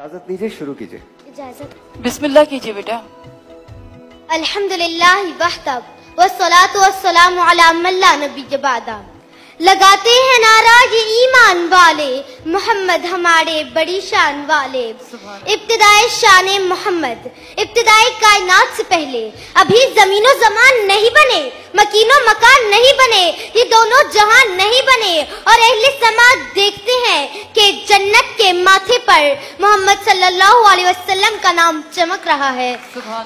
اجازت لیجیے شروع کیجیے اجازت بسم اللہ کیجیے بیٹا الحمد للہ وحتب والصلاة والسلام علی من لا نبی جبادا لگاتے ہیں نارا یہ ایمان والے محمد ہمارے بڑی شان والے ابتدائی شان محمد ابتدائی کائنات سے پہلے ابھی زمین و زمان نہیں بنے مکین و مکان نہیں بنے یہ دونوں جہان نہیں بنے اور اہل سماج دیکھ کہ جنت کے ماتھے پر محمد صلی اللہ علیہ وسلم کا نام چمک رہا ہے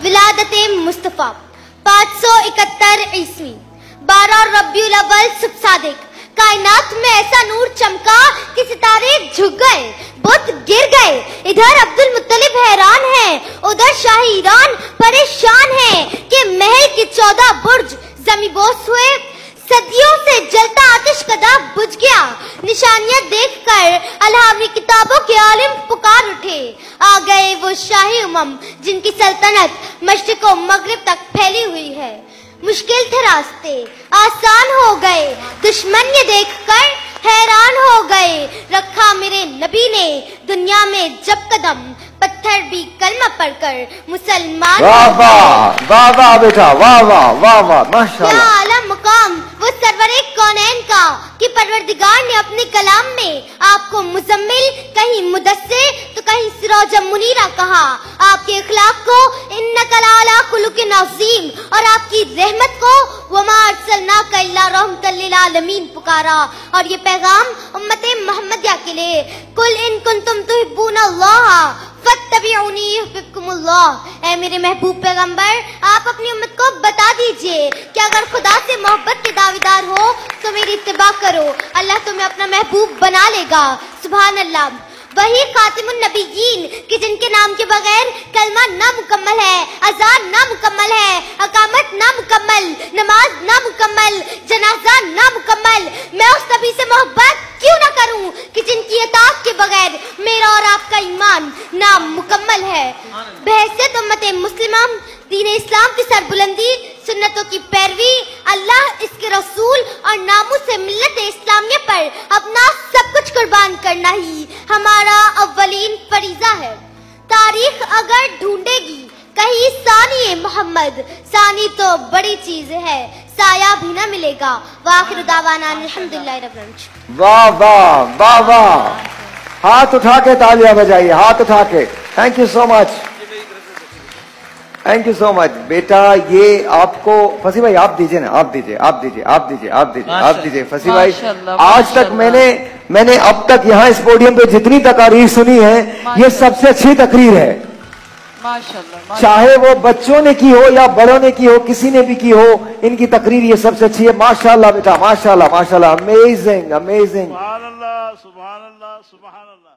ولادت مصطفیٰ پانچ سو اکتر عیسوی بارہ ربی الاول سب صادق کائنات میں ایسا نور چمکا کہ ستارے جھک گئے بت گر گئے ادھر عبد المطلب حیران ہے ادھر شاہ ایران پریشان ہے کہ محل کے چودہ برج زمی بوس ہوئے صدیوں سے جلتا آتش کدا بج گیا نشانیت راوی کتابوں کے عالم پکار اٹھے آگئے وہ شاہی امم جن کی سلطنت مشرق و مغرب تک پھیلی ہوئی ہے مشکل تھے راستے آسان ہو گئے دشمن یہ دیکھ کر حیران ہو گئے رکھا میرے نبی نے دنیا میں جب قدم پتھر بھی کلمہ پڑھ کر مسلمان واہ واہ واہ واہ بیٹا واہ واہ واہ واہ ماشاءاللہ میں اپنے کلام میں آپ کو مزمل کہیں مدسے تو کہیں سراج منیرہ کہا آپ کے اخلاق کو انکا لالا خلق نعظیم اور آپ کی رحمت کو وما ارسلناکا اللہ رحمت للعالمین پکارا اور یہ پیغام امت محمدیہ کے لئے کل ان کنتم تحبون اللہ فَتَّبِعُنِي يُحْبِبْكُمُ اللَّهِ اے میرے محبوب پیغمبر آپ اپنی امت کو بتا دیجئے کہ اگر خدا سے محبت کے دعویدار ہو تو میری اتباع کرو اللہ تمہیں اپنا محبوب بنا لے گا سبحان اللہ وہی خاتم النبیین کہ جن کے نام کے بغیر کلمہ نہ مکمل ہے ازار نہ مکمل ہے اقامت نہ مکمل نماز نہ مکمل جنازہ نہ مکمل میں اس طبی سے محبت کیوں نہ کروں کہ جن کی اطاف کے بغیر میرا اور آپ کا ایمان نام مکمل ہے بحثت امت مسلمہ دین اسلام کی سربلندی سنتوں کی پیروی اللہ اس کے رسول اور ناموں سے ملت اسلامیہ پر اپنا سب کچھ قربان کرنا ہی ہمارا اولین فریضہ ہے تاریخ اگر ڈھونڈے گی ثانی محمد ثانی تو بڑی چیز ہے سایہ بھی نہ ملے گا دعوانا الحمدللہ رب ہاتھ اٹھا کے تالیاں بجائی ہاتھ اٹھا کے thank you so much thank you so much بیٹا یہ آپ کو فسی بھائی آپ دیجیے نا آپ دیجیے آپ دیجیے آپ دیجیے آپ دیجیے آپ دیجیے فسی بھائی آج تک میں نے میں نے اب تک یہاں اس پوڈیم پہ جتنی تقاریر سنی ہے یہ سب سے اچھی تقریر ہے چاہے وہ بچوں نے کی ہو یا بڑوں نے کی ہو کسی نے بھی کی ہو ان کی تقریر یہ سب سے اچھی ہے ماشاء اللہ بیٹا ماشاء اللہ ماشاء اللہ امیزنگ امیزنگ سبحان اللہ سبحان اللہ سبحان اللہ